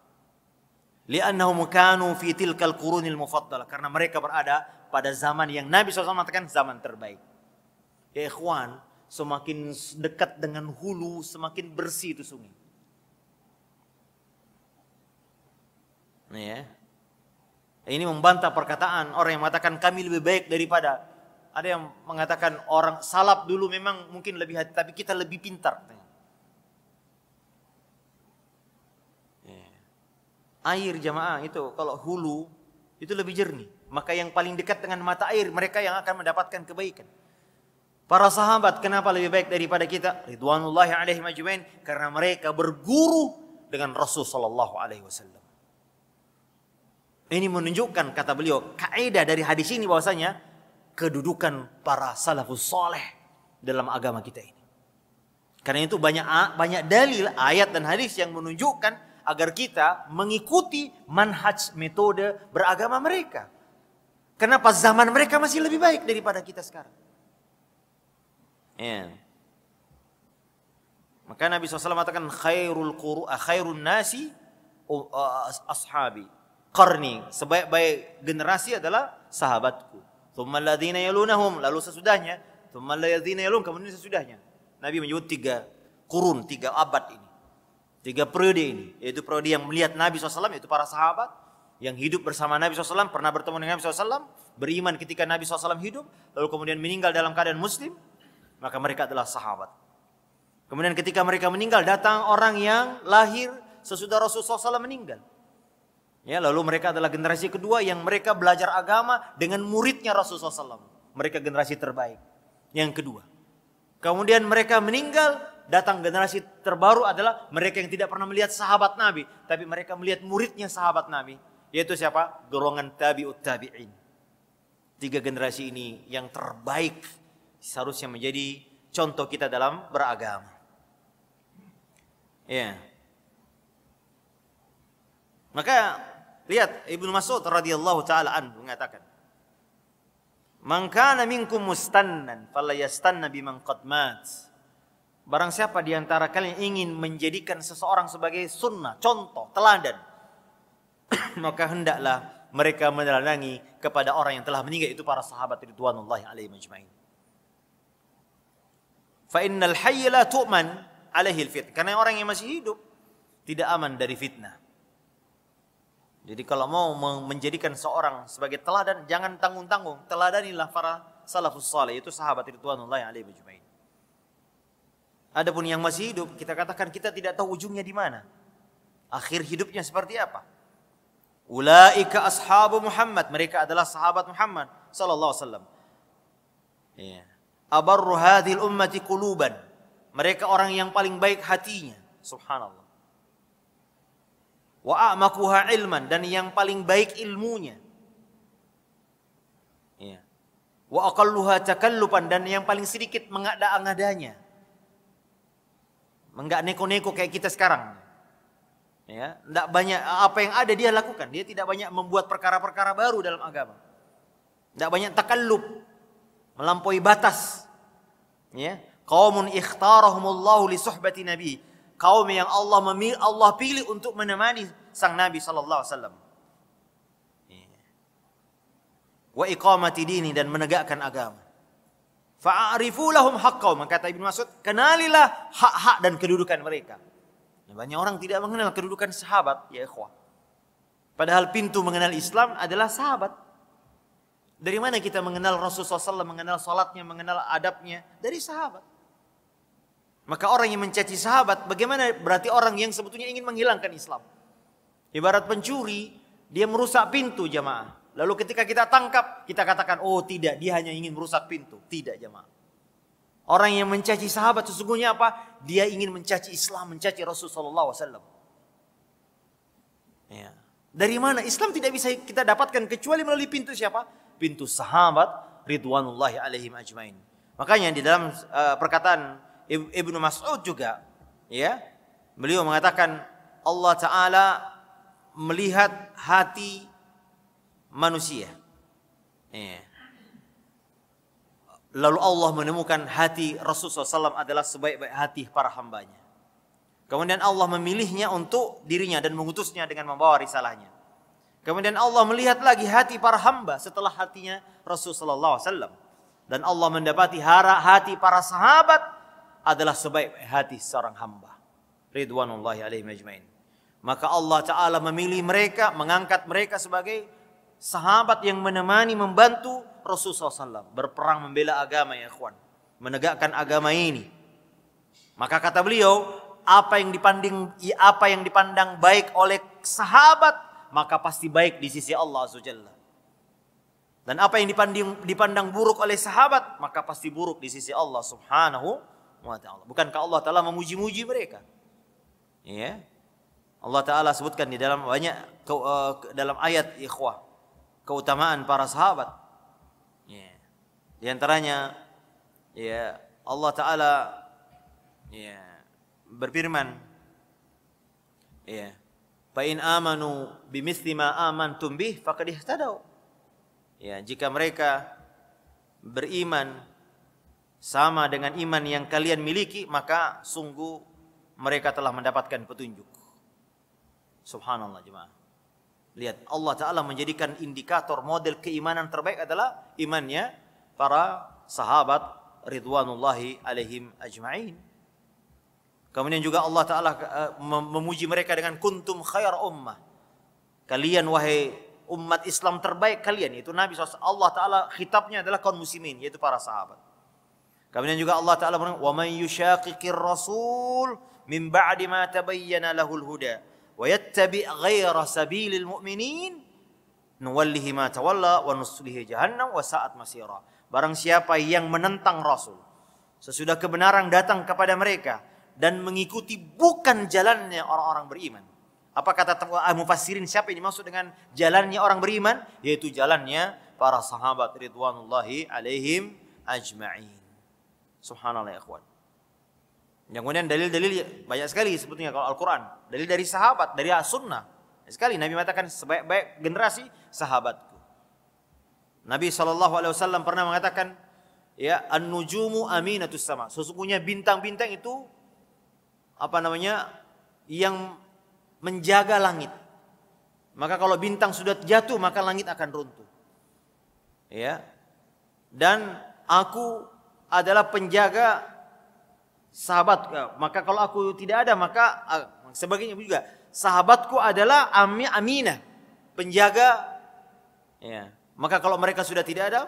Li'annahum kanu fi tilkal qurunil mufaddalah karena mereka berada pada zaman yang Nabi SAW mengatakan zaman terbaik. Ya ikhwan, semakin dekat dengan hulu, semakin bersih itu sungai. Nah ya. Ini membantah perkataan orang yang mengatakan kami lebih baik daripada ada yang mengatakan orang salap dulu memang mungkin lebih hati, tapi kita lebih pintar. Air jamaah itu kalau hulu itu lebih jernih. Maka yang paling dekat dengan mata air mereka yang akan mendapatkan kebaikan. Para sahabat kenapa lebih baik daripada kita? Ridwanullahi alaihi majmain karena mereka berguru dengan Rasul sallallahu alaihi wasallam. Ini menunjukkan kata beliau kaidah dari hadis ini bahwasanya kedudukan para salafus soleh dalam agama kita ini. Karena itu banyak banyak dalil ayat dan hadis yang menunjukkan agar kita mengikuti manhaj metode beragama mereka. Kenapa zaman mereka masih lebih baik daripada kita sekarang? Ya. Maka Nabi SAW mengatakan khairul quru eh, khairul nasi eh, ashabi. Karni, sebaik-baik generasi adalah sahabatku. Thumma yalunahum. Lalu sesudahnya. Thumma yalun. Kemudian sesudahnya. Nabi menyebut tiga kurun, tiga abad ini. Tiga periode ini. Yaitu periode yang melihat Nabi SAW, yaitu para sahabat. Yang hidup bersama Nabi SAW, pernah bertemu dengan Nabi SAW. Beriman ketika Nabi SAW hidup. Lalu kemudian meninggal dalam keadaan muslim. Maka mereka adalah sahabat. Kemudian ketika mereka meninggal, datang orang yang lahir sesudah Rasul SAW meninggal. Ya, lalu mereka adalah generasi kedua yang mereka belajar agama dengan muridnya Rasulullah SAW. Mereka generasi terbaik. Yang kedua. Kemudian mereka meninggal, datang generasi terbaru adalah mereka yang tidak pernah melihat sahabat Nabi. Tapi mereka melihat muridnya sahabat Nabi. Yaitu siapa? Golongan tabi'ut tabi'in. Tiga generasi ini yang terbaik seharusnya menjadi contoh kita dalam beragama. Ya. Maka Lihat Ibnu Mas'ud radhiyallahu taala anhu mengatakan, "Man kana minkum mustannan falayastanna biman qad mat." Barang siapa di antara kalian ingin menjadikan seseorang sebagai sunnah, contoh, teladan, [coughs] maka hendaklah mereka meneladani kepada orang yang telah meninggal itu para sahabat ridwanullahi alaihi majma'in. Fa innal hayy la tu'man alaihi Karena orang yang masih hidup tidak aman dari fitnah. Jadi kalau mau menjadikan seorang sebagai teladan, jangan tanggung-tanggung. Teladanilah para salafus salih, itu sahabat Ridwanullah alaihi majma'in. Adapun yang masih hidup, kita katakan kita tidak tahu ujungnya di mana. Akhir hidupnya seperti apa? Ulaika ashabu Muhammad, mereka adalah sahabat Muhammad sallallahu alaihi wasallam. Ya. Abarru ummati kuluban. Mereka orang yang paling baik hatinya. Subhanallah wa a'makuha ilman dan yang paling baik ilmunya. Ya. Wa dan yang paling sedikit mengada-angadanya. Enggak neko-neko kayak kita sekarang. Ya, enggak banyak apa yang ada dia lakukan. Dia tidak banyak membuat perkara-perkara baru dalam agama. Enggak banyak takallub, melampaui batas. Ya, qaumun ikhtarahumullahu li suhbati nabi kaum yang Allah memilih Allah pilih untuk menemani sang Nabi saw. Iya. Wa iqamati dini dan menegakkan agama. Fa'arifu lahum haqqahum kata Ibn Mas'ud, kenalilah hak-hak dan kedudukan mereka. Nah, banyak orang tidak mengenal kedudukan sahabat, ya ikhwah. Padahal pintu mengenal Islam adalah sahabat. Dari mana kita mengenal Rasulullah SAW, mengenal salatnya, mengenal adabnya? Dari sahabat. Maka orang yang mencaci sahabat bagaimana berarti orang yang sebetulnya ingin menghilangkan Islam. Ibarat pencuri, dia merusak pintu jamaah. Lalu ketika kita tangkap, kita katakan, oh tidak, dia hanya ingin merusak pintu. Tidak jamaah Orang yang mencaci sahabat sesungguhnya apa? Dia ingin mencaci Islam, mencaci Rasulullah saw Ya. Dari mana? Islam tidak bisa kita dapatkan kecuali melalui pintu siapa? Pintu sahabat Ridwanullahi alaihim ajmain. Makanya di dalam eh, perkataan Ibnu Mas'ud juga ya beliau mengatakan Allah taala melihat hati manusia ya. lalu Allah menemukan hati Rasulullah SAW adalah sebaik-baik hati para hambanya kemudian Allah memilihnya untuk dirinya dan mengutusnya dengan membawa risalahnya kemudian Allah melihat lagi hati para hamba setelah hatinya Rasulullah SAW dan Allah mendapati hara hati para sahabat adalah sebaik hati seorang hamba. Ridwanullahi alaihi majmain. Maka Allah Ta'ala memilih mereka, mengangkat mereka sebagai sahabat yang menemani, membantu Rasulullah SAW. Berperang membela agama ya kawan. Menegakkan agama ini. Maka kata beliau, apa yang dipandang apa yang dipandang baik oleh sahabat maka pasti baik di sisi Allah Subhanahu Dan apa yang dipandang, dipandang buruk oleh sahabat maka pasti buruk di sisi Allah Subhanahu wa Bukankah Allah taala memuji-muji mereka? Ya. Allah taala sebutkan di dalam banyak eh, dalam ayat ikhwah keutamaan para sahabat. Ya. Di antaranya ya Allah taala ya berfirman ya fa in amanu bimithli ma amantum bih faqad Ya, jika mereka beriman sama dengan iman yang kalian miliki maka sungguh mereka telah mendapatkan petunjuk. Subhanallah jemaah. Lihat Allah Taala menjadikan indikator model keimanan terbaik adalah imannya para sahabat ridwanullahi alaihim ajma'in. Kemudian juga Allah Taala eh, memuji mereka dengan kuntum khair ummah. Kalian wahai umat Islam terbaik kalian itu Nabi SAW. Allah Taala khitabnya adalah kaum muslimin yaitu para sahabat. Kemudian juga Allah Taala berkata, "Wa may yushaqiqir rasul min ba'di ma tabayyana lahul huda wa yattabi' ghayra sabilil mu'minin nuwallihi ma tawalla wa nuslihi jahannam wa sa'at masira." Barang siapa yang menentang rasul sesudah kebenaran datang kepada mereka dan mengikuti bukan jalannya orang-orang beriman. Apa kata ah, mufassirin siapa ini maksud dengan jalannya orang beriman? Yaitu jalannya para sahabat ridwanullahi alaihim ajma'in. Subhanallah ya ikhwan. Yang kemudian dalil-dalil ya, banyak sekali sebetulnya kalau Al-Quran. Dalil dari sahabat, dari as-sunnah. Sekali Nabi mengatakan sebaik-baik generasi sahabatku. Nabi SAW pernah mengatakan, ya an-nujumu aminatus sama. Sesungguhnya bintang-bintang itu apa namanya yang menjaga langit. Maka kalau bintang sudah jatuh maka langit akan runtuh. Ya. Dan aku adalah penjaga sahabat. Ya, maka kalau aku tidak ada maka ah, sebagainya juga. Sahabatku adalah Ami Aminah, penjaga. Ya. Maka kalau mereka sudah tidak ada,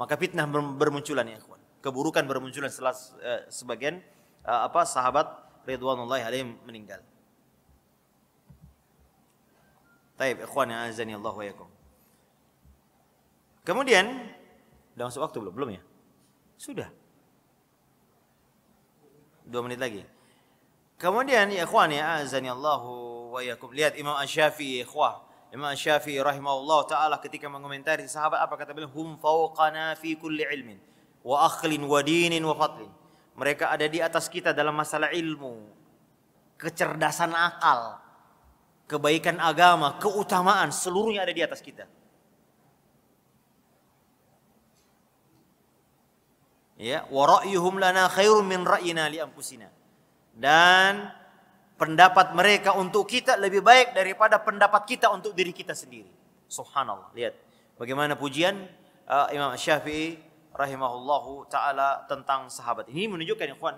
maka fitnah bermunculan ya kawan. Keburukan bermunculan setelah uh, sebagian uh, apa sahabat ridwanullahi alaihi meninggal. Taib ikhwan azani Allah wa yakum. Kemudian, dalam masuk waktu belum? Belum ya? Sudah. Dua menit lagi. Kemudian ya ikhwan ya azani Allahu wa yakum. Lihat Imam Asy-Syafi'i ya ikhwah. Imam Asy-Syafi'i rahimahullah taala ketika mengomentari sahabat apa kata beliau hum fawqana fi kulli ilmin wa akhlin wa dinin wa fadlin. Mereka ada di atas kita dalam masalah ilmu, kecerdasan akal, kebaikan agama, keutamaan seluruhnya ada di atas kita. Ya, wa ra'yuhum lana khairum min ra'yina li anfusina. Dan pendapat mereka untuk kita lebih baik daripada pendapat kita untuk diri kita sendiri. Subhanallah. Lihat bagaimana pujian uh, Imam Syafi'i rahimahullahu taala tentang sahabat. Ini menunjukkan ikhwan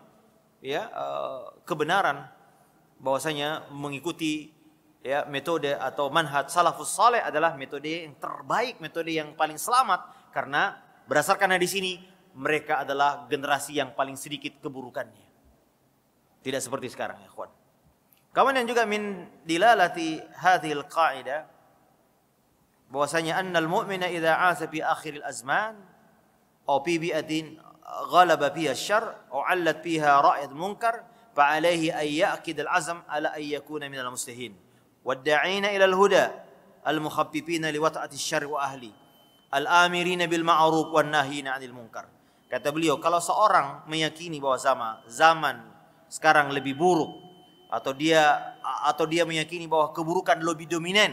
ya uh, kebenaran bahwasanya mengikuti ya metode atau manhaj salafus saleh adalah metode yang terbaik, metode yang paling selamat karena berdasarkan hadis ini mereka adalah generasi yang paling sedikit keburukannya. Tidak seperti sekarang ya kawan. Kawan yang juga min dilalati hadhil qa'idah bahwasanya annal mu'mina idza 'asa fi akhiril azman aw bi bi'atin ghalaba fiha asy-syarr aw 'allat fiha ra'id munkar fa 'alaihi ay ya'kid al-'azm 'ala ay yakuna al muslihin wad-da'ina ila al-huda al-mukhaffifina liwata'ati asy-syarr wa ahli al-amirina bil ma'ruf wan nahina 'anil munkar Kata beliau, kalau seorang meyakini bahwa zaman zaman sekarang lebih buruk atau dia atau dia meyakini bahwa keburukan lebih dominan,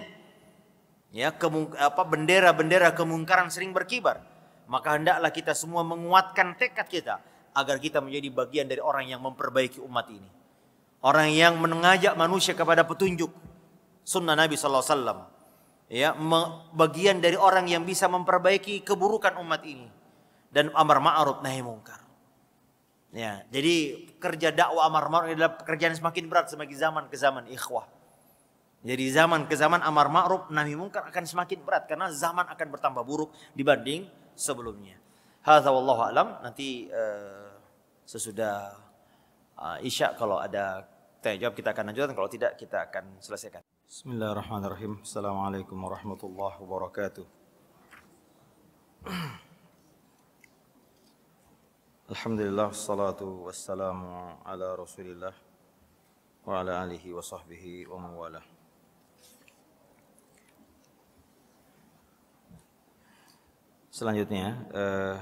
ya kemung, apa bendera-bendera kemungkaran sering berkibar, maka hendaklah kita semua menguatkan tekad kita agar kita menjadi bagian dari orang yang memperbaiki umat ini. Orang yang mengajak manusia kepada petunjuk sunnah Nabi sallallahu alaihi wasallam. Ya, bagian dari orang yang bisa memperbaiki keburukan umat ini dan amar ma'ruf nahi mungkar. Ya, jadi kerja dakwah amar ma'ruf adalah pekerjaan yang semakin berat semakin zaman ke zaman ikhwah. Jadi zaman ke zaman amar ma'ruf nahi mungkar akan semakin berat karena zaman akan bertambah buruk dibanding sebelumnya. Hadza wallahu alam nanti uh, sesudah uh, Isya kalau ada tanya jawab kita akan lanjutkan kalau tidak kita akan selesaikan. Bismillahirrahmanirrahim. Assalamualaikum warahmatullahi wabarakatuh. [clears throat] Alhamdulillah salatu wassalamu ala Rasulillah wa ala alihi wa sahbihi wa mawalah. Selanjutnya eh,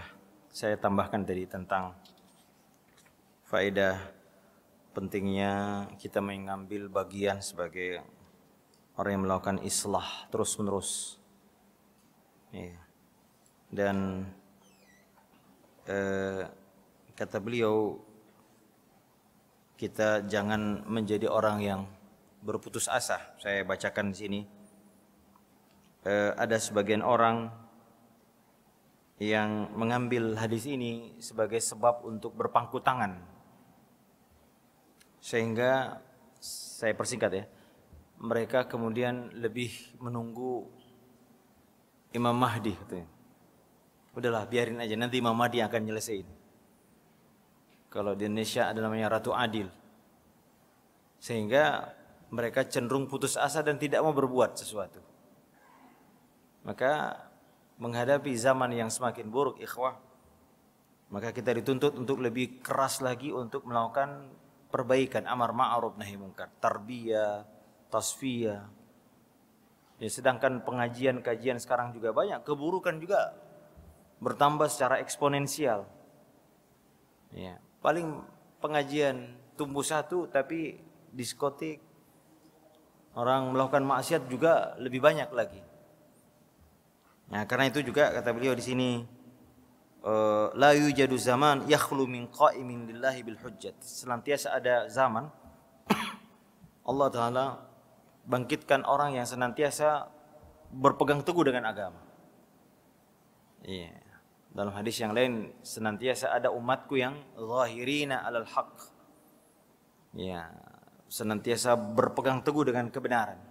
saya tambahkan tadi tentang faedah pentingnya kita mengambil bagian sebagai orang yang melakukan islah terus-menerus. Ya. Dan eh, kata beliau kita jangan menjadi orang yang berputus asa. Saya bacakan di sini. E, ada sebagian orang yang mengambil hadis ini sebagai sebab untuk berpangku tangan. Sehingga saya persingkat ya. Mereka kemudian lebih menunggu Imam Mahdi katanya. Udahlah biarin aja nanti Imam Mahdi akan nyelesain kalau di Indonesia ada namanya Ratu Adil. Sehingga mereka cenderung putus asa dan tidak mau berbuat sesuatu. Maka menghadapi zaman yang semakin buruk ikhwah, maka kita dituntut untuk lebih keras lagi untuk melakukan perbaikan amar ma'ruf nahi mungkar, tarbiyah, tasfiyah. Ya, sedangkan pengajian kajian sekarang juga banyak, keburukan juga bertambah secara eksponensial. Ya paling pengajian tumbuh satu tapi diskotik orang melakukan maksiat juga lebih banyak lagi. Nah, karena itu juga kata beliau di sini eh, la yujadu zaman yakhlu min qa'imin lillahi bil hujjat. Senantiasa ada zaman [coughs] Allah taala bangkitkan orang yang senantiasa berpegang teguh dengan agama. Iya. Dalam hadis yang lain senantiasa ada umatku yang zahirina alal haq. Ya, senantiasa berpegang teguh dengan kebenaran.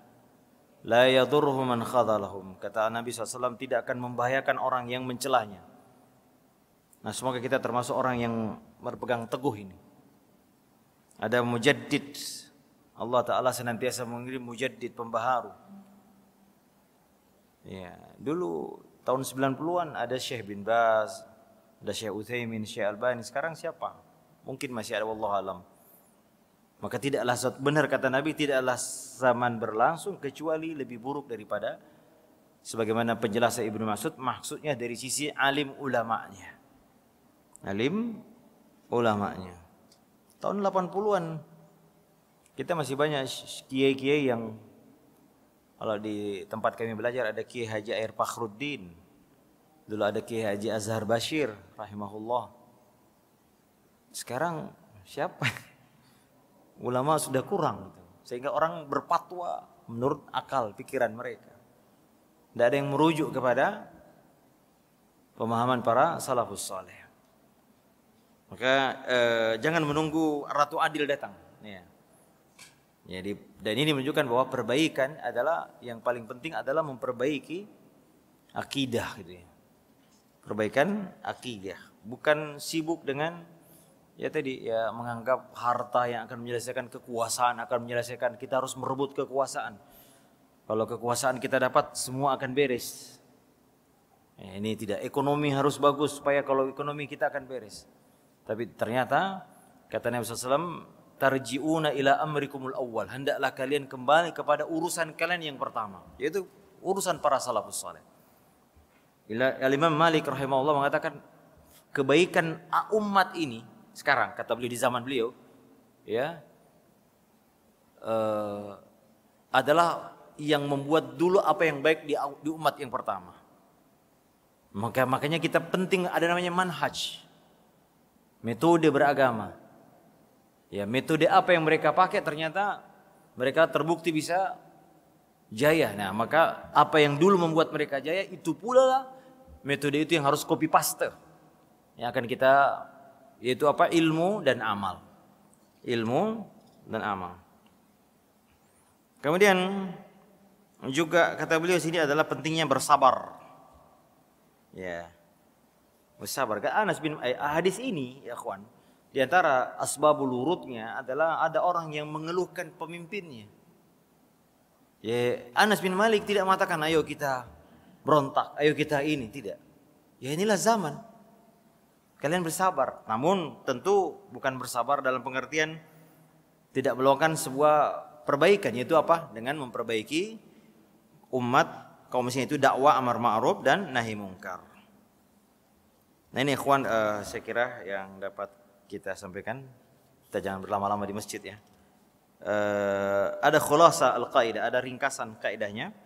La yadurruhum man khadalahum. Kata Nabi SAW tidak akan membahayakan orang yang mencelahnya. Nah semoga kita termasuk orang yang berpegang teguh ini. Ada mujaddid. Allah Ta'ala senantiasa mengirim mujaddid pembaharu. Ya, dulu Tahun 90-an ada Syekh bin Baz, ada Syekh Uthaymin, Syekh Albani. Sekarang siapa? Mungkin masih ada Allah alam. Maka tidaklah benar kata Nabi tidaklah zaman berlangsung kecuali lebih buruk daripada sebagaimana penjelasan Ibnu Mas'ud maksudnya dari sisi alim ulamanya. Alim ulamanya. Tahun 80-an kita masih banyak kiai-kiai yang kalau di tempat kami belajar ada Kiai Haji Air Pakhruddin. Dulu ada Kiai Haji Azhar Bashir rahimahullah. Sekarang siapa? [laughs] Ulama sudah kurang gitu. Sehingga orang berpatwa menurut akal pikiran mereka. Tidak ada yang merujuk kepada pemahaman para salafus saleh. Maka eh, jangan menunggu Ratu Adil datang. Ya. Jadi ya, dan ini menunjukkan bahwa perbaikan adalah yang paling penting adalah memperbaiki akidah gitu ya. Perbaikan akidah, bukan sibuk dengan ya tadi ya menganggap harta yang akan menyelesaikan kekuasaan akan menyelesaikan kita harus merebut kekuasaan. Kalau kekuasaan kita dapat semua akan beres. Ya, ini tidak ekonomi harus bagus supaya kalau ekonomi kita akan beres. Tapi ternyata kata Nabi SAW tarji'una ila amrikumul awal. Hendaklah kalian kembali kepada urusan kalian yang pertama, yaitu urusan para salafus saleh. Al-Imam Malik rahimahullah mengatakan kebaikan umat ini sekarang kata beliau di zaman beliau ya uh, adalah yang membuat dulu apa yang baik di, di umat yang pertama. Maka makanya kita penting ada namanya manhaj. Metode beragama. Ya, metode apa yang mereka pakai ternyata mereka terbukti bisa jaya. Nah, maka apa yang dulu membuat mereka jaya itu pula lah metode itu yang harus copy paste. Yang akan kita yaitu apa? Ilmu dan amal. Ilmu dan amal. Kemudian juga kata beliau sini adalah pentingnya bersabar. Ya. Bersabar. Anas bin eh, hadis ini ya kawan di antara asbabul lurutnya adalah ada orang yang mengeluhkan pemimpinnya. Ya, Anas bin Malik tidak mengatakan ayo kita berontak, ayo kita ini, tidak. Ya inilah zaman. Kalian bersabar, namun tentu bukan bersabar dalam pengertian tidak melakukan sebuah perbaikan yaitu apa? Dengan memperbaiki umat kaum muslimin itu dakwah amar ma'ruf dan nahi mungkar. Nah ini ikhwan uh, saya kira yang dapat kita sampaikan. Kita jangan berlama-lama di masjid ya. Uh, ada khulasa al-qaidah, ada ringkasan kaidahnya.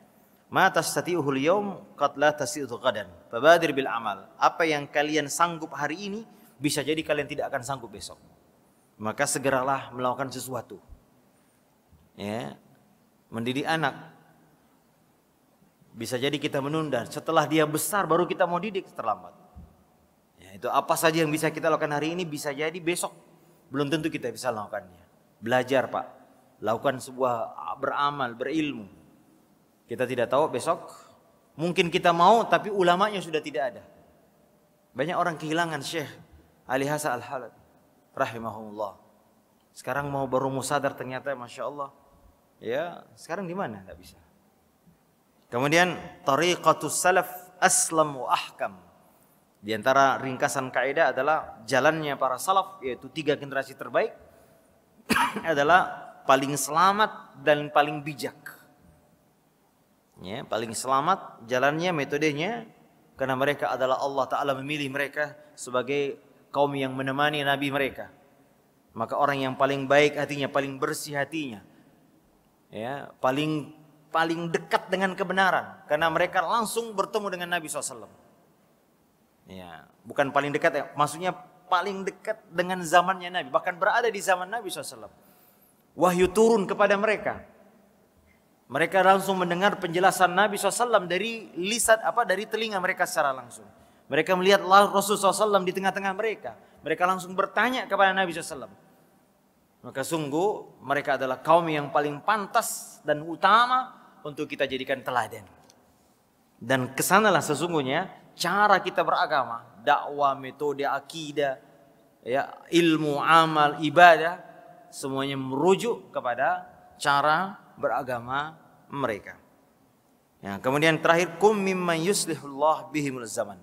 Ma tastati'uhul yaum qad la tastati'uhu qadan. Fabadir bil amal. Apa yang kalian sanggup hari ini bisa jadi kalian tidak akan sanggup besok. Maka segeralah melakukan sesuatu. Ya. Mendidik anak bisa jadi kita menunda. Setelah dia besar baru kita mau didik terlambat itu apa saja yang bisa kita lakukan hari ini bisa jadi besok belum tentu kita bisa lakukannya. Belajar Pak, lakukan sebuah beramal, berilmu. Kita tidak tahu besok, mungkin kita mau tapi ulamanya sudah tidak ada. Banyak orang kehilangan Syekh Ali Hasan al Halat, rahimahullah. Sekarang mau baru musadar sadar ternyata Masya Allah. Ya, sekarang di mana? Tidak bisa. Kemudian tariqatus salaf aslam wa ahkam. Di antara ringkasan kaidah adalah jalannya para salaf yaitu tiga generasi terbaik [coughs] adalah paling selamat dan paling bijak. Ya, paling selamat jalannya, metodenya karena mereka adalah Allah taala memilih mereka sebagai kaum yang menemani nabi mereka. Maka orang yang paling baik hatinya, paling bersih hatinya, ya, paling paling dekat dengan kebenaran karena mereka langsung bertemu dengan Nabi SAW. Ya, bukan paling dekat ya, maksudnya paling dekat dengan zamannya Nabi, bahkan berada di zaman Nabi SAW. Wahyu turun kepada mereka. Mereka langsung mendengar penjelasan Nabi SAW dari lisan apa dari telinga mereka secara langsung. Mereka melihat Rasul SAW di tengah-tengah mereka. Mereka langsung bertanya kepada Nabi SAW. Maka sungguh mereka adalah kaum yang paling pantas dan utama untuk kita jadikan teladan. Dan kesanalah sesungguhnya cara kita beragama, dakwah, metode akidah, ya, ilmu, amal, ibadah, semuanya merujuk kepada cara beragama mereka. Ya, kemudian terakhir kum mimman yuslihullah bihimul zaman.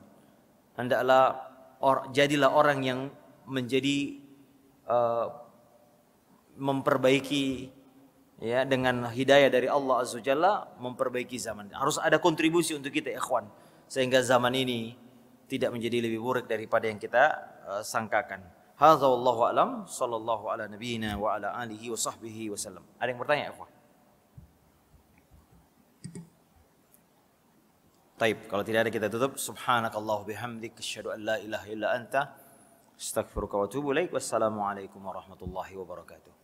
Hendaklah or, jadilah orang yang menjadi uh, memperbaiki ya dengan hidayah dari Allah Azza Jalla memperbaiki zaman. Harus ada kontribusi untuk kita ikhwan sehingga zaman ini tidak menjadi lebih buruk daripada yang kita uh, sangkakan. Hadza wallahu alam sallallahu ala nabiyyina wa ala alihi wa sahbihi wasallam. Ada yang bertanya, Ikhwan? Taib, kalau tidak ada kita tutup. Subhanakallah bihamdik, asyhadu an la ilaha illa anta, astaghfiruka wa atubu ilaik. Wassalamualaikum warahmatullahi wabarakatuh.